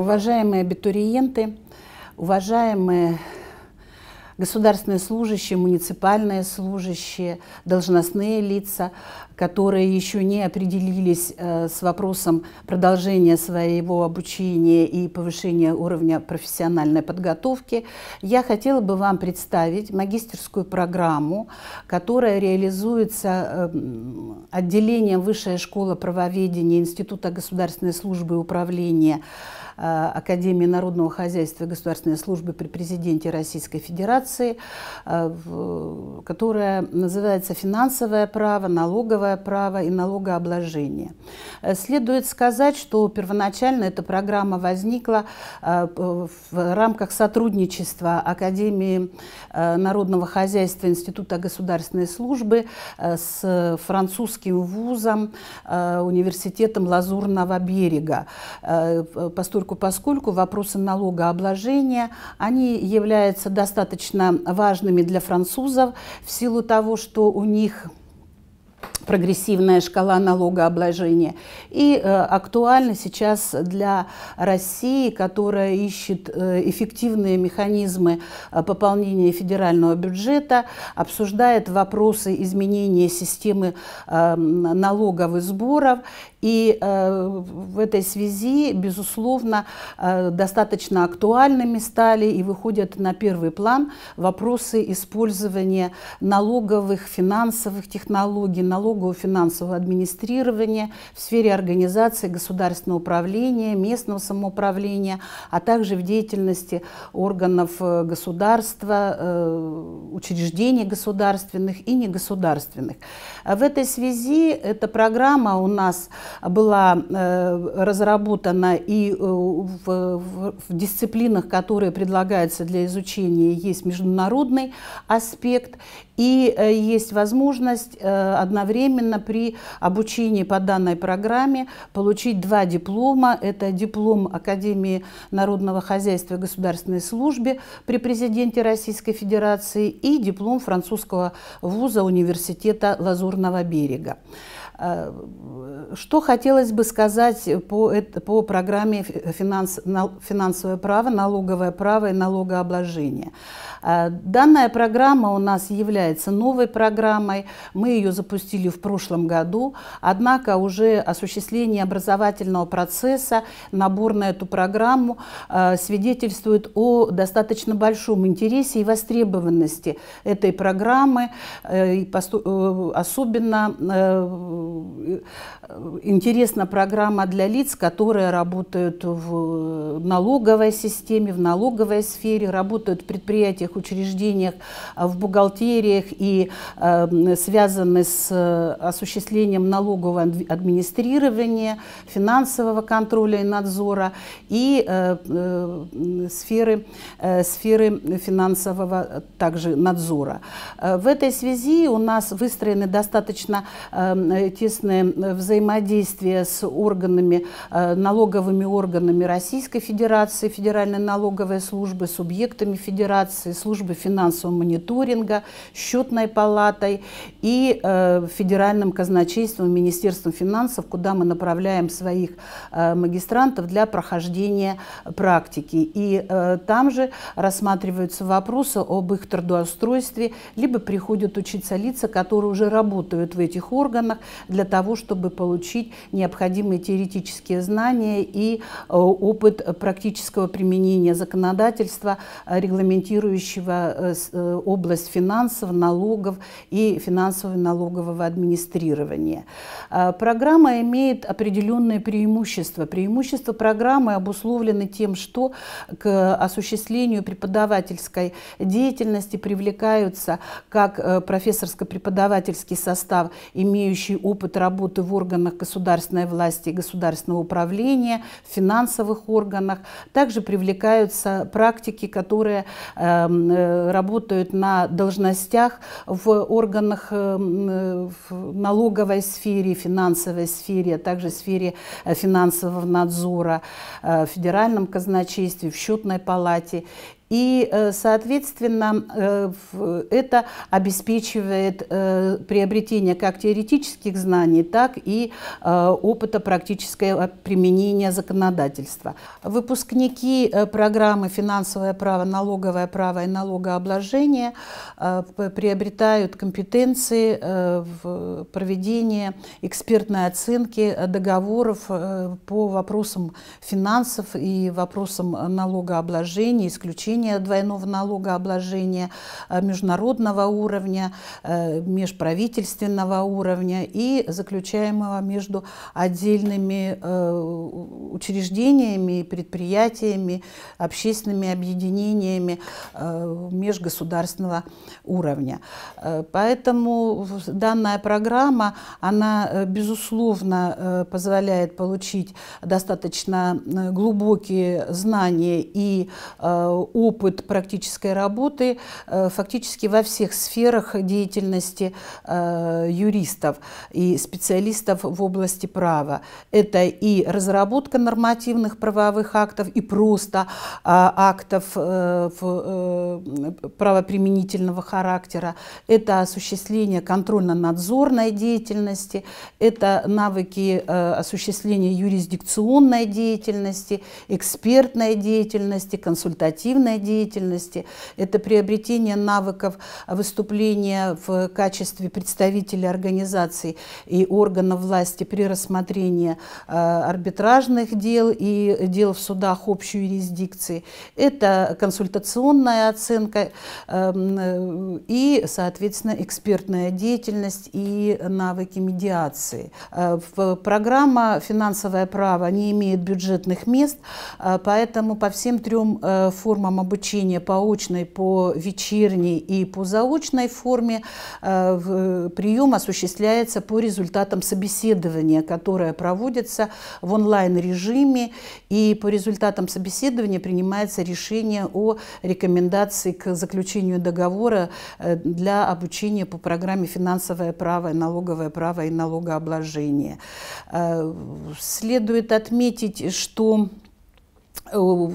Уважаемые абитуриенты, уважаемые государственные служащие, муниципальные служащие, должностные лица которые еще не определились э, с вопросом продолжения своего обучения и повышения уровня профессиональной подготовки, я хотела бы вам представить магистерскую программу, которая реализуется эм, отделением Высшая школа правоведения Института государственной службы и управления э, Академии народного хозяйства и государственной службы при президенте Российской Федерации, э, которая называется «Финансовое право, налоговое налоговое право и налогообложение. Э, следует сказать, что первоначально эта программа возникла э, в рамках сотрудничества Академии э, народного хозяйства Института государственной службы с французским вузом, университетом Лазурного берега, поскольку, поскольку вопросы налогообложения, они являются достаточно важными для французов в силу того, что у них прогрессивная шкала налогообложения. И э, актуально сейчас для России, которая ищет э, эффективные механизмы э, пополнения федерального бюджета, обсуждает вопросы изменения системы э, налоговых сборов. И э, в этой связи, безусловно, э, достаточно актуальными стали и выходят на первый план вопросы использования налоговых, финансовых технологий, налогового финансового администрирования, в сфере организации государственного управления, местного самоуправления, а также в деятельности органов э, государства, э, учреждений государственных и негосударственных. А в этой связи эта программа у нас была э, разработана и э, в, в, в дисциплинах, которые предлагаются для изучения, есть международный аспект, и э, есть возможность одновременно при обучении по данной программе получить два диплома. Это диплом Академии народного хозяйства и государственной службе при президенте Российской Федерации и и диплом французского вуза университета Лазурного берега. Э, что хотелось бы сказать по, по программе финанс, «Финансовое право», «Налоговое право» и «Налогообложение». Э, данная программа у нас является новой программой. Мы ее запустили в прошлом году, однако уже осуществление образовательного процесса, набор на эту программу э, свидетельствует о достаточно большом интересе и востребованности этой программы, особенно Э, интересна программа для лиц, которые работают в э, налоговой системе, в налоговой сфере, работают в предприятиях, учреждениях, э, в бухгалтериях и связаны с осуществлением налогового администрирования, финансового контроля и надзора и сферы, сферы финансового также надзора. В этой связи у нас выстроены достаточно тесное э, взаимодействие с органами, э, налоговыми органами Российской Федерации, Федеральной налоговой службы, субъектами Федерации, службы финансового мониторинга, счетной палатой и э, Федеральным казначейством, Министерством финансов, куда мы направляем своих магистрантов для прохождения практики. И там же рассматриваются вопросы об их трудоустройстве, либо приходят учиться лица, которые уже работают в этих органах, для того, чтобы получить необходимые теоретические знания и э, опыт практического применения законодательства, э, регламентирующего э, область финансов, налогов и финансово-налогового администрирования. Программа имеет определенные преимущества. Преимущества программы обусловлены тем, что к осуществлению преподавательской деятельности привлекаются как профессорско-преподавательский состав, имеющий опыт опыт работы в органах государственной власти и государственного управления, в финансовых органах. Также привлекаются практики, которые эм, э, работают на должностях в органах э, э, в налоговой сфере, финансовой сфере, а также сфере финансового надзора, в федеральном казначействе, в счетной палате. И, э, соответственно, э, это обеспечивает э, приобретение как теоретических знаний, так и опыта практического применения законодательства. Выпускники программы «Финансовое право, налоговое право и налогообложение» приобретают компетенции в проведении экспертной оценки договоров по вопросам финансов и вопросам налогообложения, исключения снижение двойного налогообложения э, международного уровня, э, межправительственного уровня и заключаемого между отдельными э, учреждениями, предприятиями, общественными объединениями межгосударственного уровня. Поэтому данная программа, она, безусловно, позволяет получить достаточно глубокие знания и опыт опыт практической работы э, фактически во всех сферах деятельности э, юристов и специалистов в области права. Это и разработка нормативных правовых актов, и просто а, актов э, правоприменительного характера. Это осуществление контрольно-надзорной деятельности, это навыки осуществления юрисдикционной деятельности, экспертной деятельности, консультативной деятельности, это приобретение навыков выступления в качестве представителя организации и органов власти при рассмотрении э, арбитражных дел и дел в судах общей юрисдикции. Это консультационная оценка эм, э, и, соответственно, экспертная деятельность и навыки медиации. Э, программа «Финансовое право» не имеет бюджетных мест, поэтому по всем трем формам обучения обучения по очной, по вечерней и по заочной форме э, э, прием осуществляется по результатам собеседования, которое проводится в онлайн-режиме, и по результатам собеседования принимается решение о рекомендации к заключению договора э, для обучения по программе «Финансовое право, налоговое право и налогообложение». Следует отметить, что Э,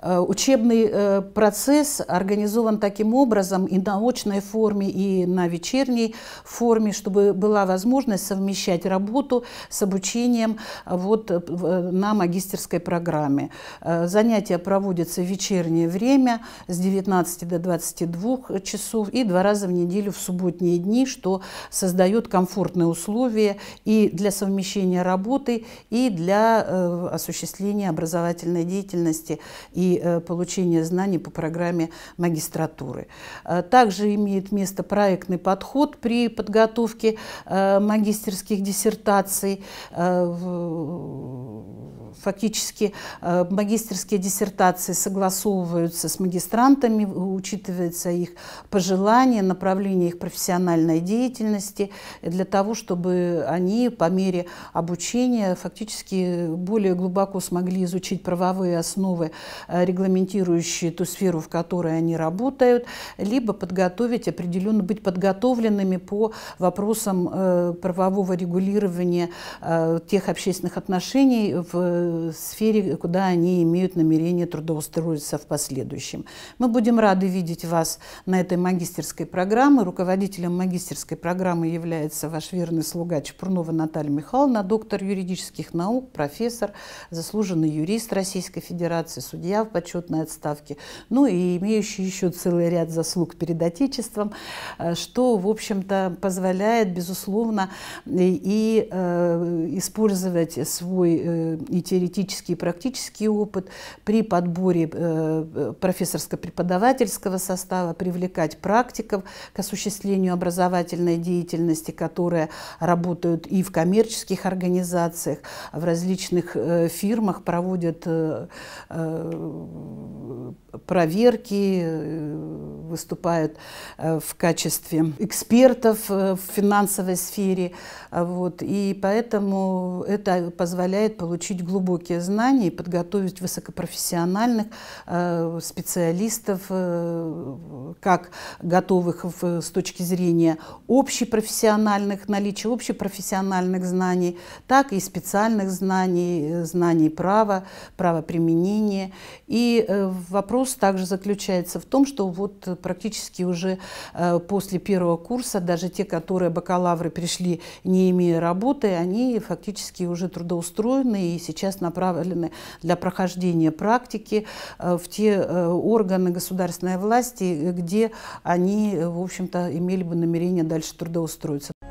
э, учебный э, процесс организован таким образом и на очной форме, и на вечерней форме, чтобы была возможность совмещать работу с обучением вот на магистерской программе. Занятия проводятся в вечернее время с 19 до 22 часов и два раза в неделю в субботние дни, что создает комфортные условия и для совмещения работы, и для осуществления образовательной деятельности деятельности и э, получения знаний по программе магистратуры. Э, также имеет место проектный подход при подготовке э, магистерских диссертаций. Фактически магистерские диссертации согласовываются с магистрантами, учитывается их пожелания, направление их профессиональной деятельности для того, чтобы они по мере обучения фактически более глубоко смогли изучить правовые основы, э, регламентирующие ту сферу, в которой они работают, либо подготовить определенно, быть подготовленными по вопросам э, правового регулирования э, тех общественных отношений в сфере, куда они имеют намерение трудоустроиться в последующем. Мы будем рады видеть вас на этой магистерской программе. Руководителем магистерской программы является ваш верный слуга Чепурнова Наталья Михайловна, доктор юридических наук, профессор, заслуженный юрист Российской Федерации. Федерации, судья в почетной отставке, ну и имеющий еще целый ряд заслуг перед Отечеством, э, что, в общем-то, позволяет, безусловно, и э, использовать свой э, и теоретический, и практический опыт при подборе профессорско-преподавательского состава, привлекать практиков к осуществлению образовательной деятельности, которые работают и в коммерческих организациях, в различных фирмах, проводят Э, проверки, э, выступают э, в качестве экспертов э, в финансовой сфере. А вот. И поэтому это позволяет получить глубокие знания и подготовить высокопрофессиональных э, специалистов, как готовых с точки зрения общепрофессиональных, наличия общепрофессиональных знаний, так и специальных знаний, знаний права, права применения. И вопрос также заключается в том, что вот практически уже э, после первого курса, даже те, которые бакалавры пришли, не имея работы, они фактически уже трудоустроены и сейчас направлены для прохождения практики э, в те э, органы государственной власти, где они, в общем-то, имели бы намерение дальше трудоустроиться.